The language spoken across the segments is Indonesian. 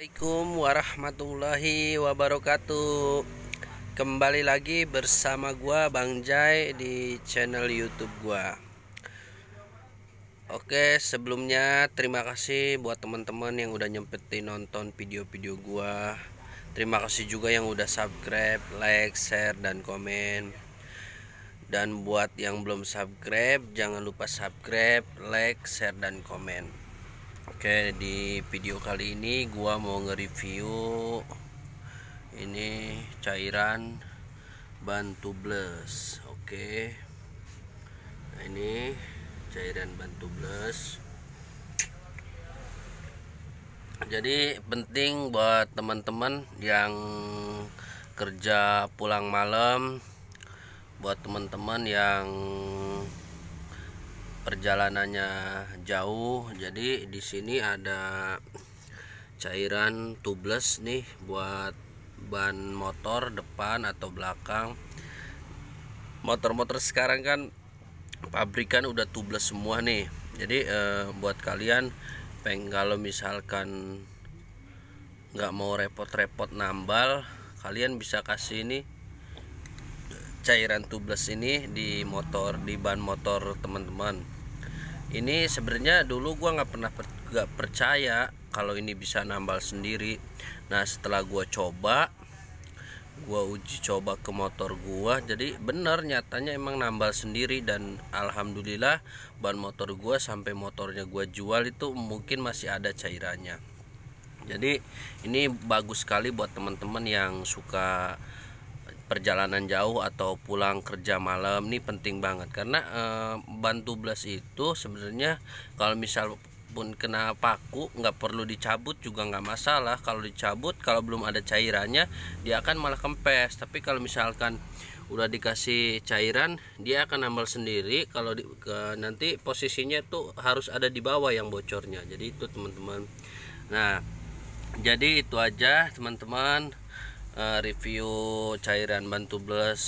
Assalamualaikum warahmatullahi wabarakatuh Kembali lagi bersama gua Bang Jai di channel youtube gua Oke sebelumnya terima kasih buat teman-teman yang udah nyempetin nonton video-video gua Terima kasih juga yang udah subscribe, like, share, dan komen Dan buat yang belum subscribe jangan lupa subscribe, like, share, dan komen Oke di video kali ini gua mau nge-review ini cairan ban tubeless oke nah, ini cairan ban tubeless jadi penting buat teman-teman yang kerja pulang malam buat teman-teman yang perjalanannya jauh jadi di sini ada cairan tubeless nih buat ban motor depan atau belakang motor-motor sekarang kan pabrikan udah tubeless semua nih jadi eh, buat kalian peng kalau misalkan nggak mau repot-repot nambal kalian bisa kasih ini cairan tubeless ini di motor di ban motor teman-teman ini sebenarnya dulu gua nggak pernah per, gak percaya kalau ini bisa nambal sendiri nah setelah gua coba gua uji coba ke motor gua jadi bener nyatanya emang nambal sendiri dan alhamdulillah ban motor gua sampai motornya gua jual itu mungkin masih ada cairannya jadi ini bagus sekali buat teman-teman yang suka perjalanan jauh atau pulang kerja malam ini penting banget karena e, eh, ban tubeless itu sebenarnya kalau misal pun kena paku nggak perlu dicabut juga nggak masalah kalau dicabut kalau belum ada cairannya dia akan malah kempes tapi kalau misalkan udah dikasih cairan dia akan nambal sendiri kalau di, ke, nanti posisinya tuh harus ada di bawah yang bocornya jadi itu teman-teman nah jadi itu aja teman-teman Eh, review cairan bantu blus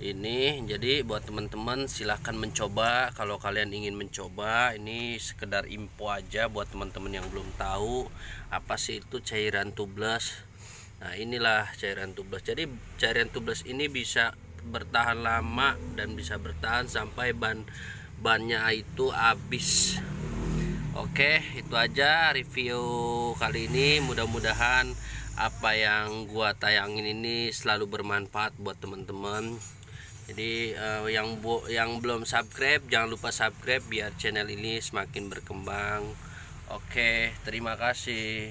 ini jadi buat teman-teman silahkan mencoba kalau kalian ingin mencoba ini sekedar info aja buat teman-teman yang belum tahu apa sih itu cairan tubeless nah inilah cairan tubeless jadi cairan tubeless ini bisa bertahan lama dan bisa bertahan sampai ban bannya itu habis oke itu aja review kali ini mudah-mudahan apa yang gua tayangin ini selalu bermanfaat buat teman-teman jadi uh, yang bu yang belum subscribe jangan lupa subscribe biar channel ini semakin berkembang oke terima kasih